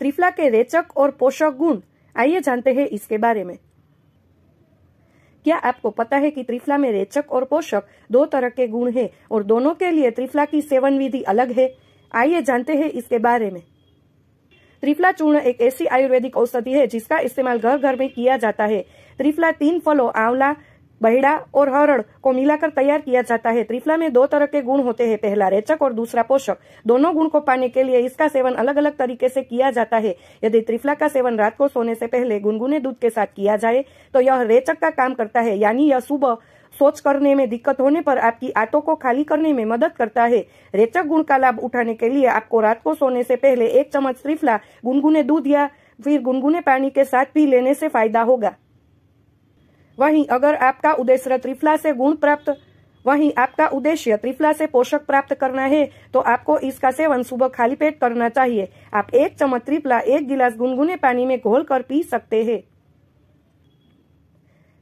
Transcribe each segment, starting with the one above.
त्रिफला के रेचक और पोषक गुण आइए जानते हैं इसके बारे में क्या आपको पता है कि त्रिफला में रेचक और पोषक दो तरह के गुण हैं और दोनों के लिए त्रिफला की सेवन विधि अलग है आइए जानते हैं इसके बारे में त्रिफला चूर्ण एक ऐसी आयुर्वेदिक औषधि है जिसका इस्तेमाल घर घर में किया जाता है त्रिफला तीन फलों आंवला बहिड़ा और हरण को मिलाकर तैयार किया जाता है त्रिफला में दो तरह के गुण होते हैं पहला रेचक और दूसरा पोषक दोनों गुण को पाने के लिए इसका सेवन अलग अलग तरीके से किया जाता है यदि त्रिफला का सेवन रात को सोने से पहले गुनगुने दूध के साथ किया जाए तो यह रेचक का काम करता है यानी यह सुबह सोच करने में दिक्कत होने पर आपकी आंतों को खाली करने में मदद करता है रेचक गुण का लाभ उठाने के लिए आपको रात को सोने से पहले एक चम्मच त्रिफला गुनगुने दूध या फिर गुनगुने पानी के साथ भी लेने से फायदा होगा वहीं अगर आपका उद्देश्य त्रिफला से गुण प्राप्त वहीं आपका उद्देश्य त्रिफला से पोषक प्राप्त करना है तो आपको इसका सेवन सुबह खाली पेट करना चाहिए आप एक चम्मच त्रिफला एक गिलास गुनगुने पानी में घोल कर पी सकते हैं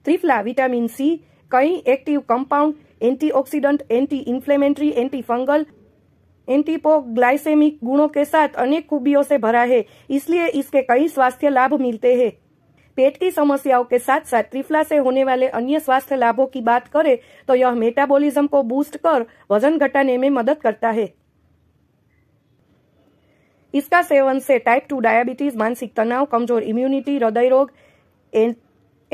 त्रिफला विटामिन सी कई active compound antioxidant anti inflammatory anti fungal antihypoglycemic गुणों के साथ अनेक खूबियों से भरा है इसलिए इसके कई स्वास्थ्य लाभ मिलते हैं पेट की समस्याओं के साथ साथ त्रिफला से होने वाले अन्य स्वास्थ्य लाभों की बात करें तो यह मेटाबॉलिज्म को बूस्ट कर वजन घटाने में मदद करता है इसका सेवन से टाइप टू डायबिटीज मानसिक तनाव कमजोर इम्यूनिटी हृदय रोग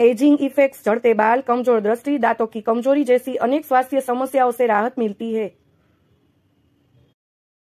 एजिंग इफेक्ट्स झड़ते बाल कमजोर दृष्टि दांतों की कमजोरी जैसी अनेक स्वास्थ्य समस्याओं से राहत मिलती है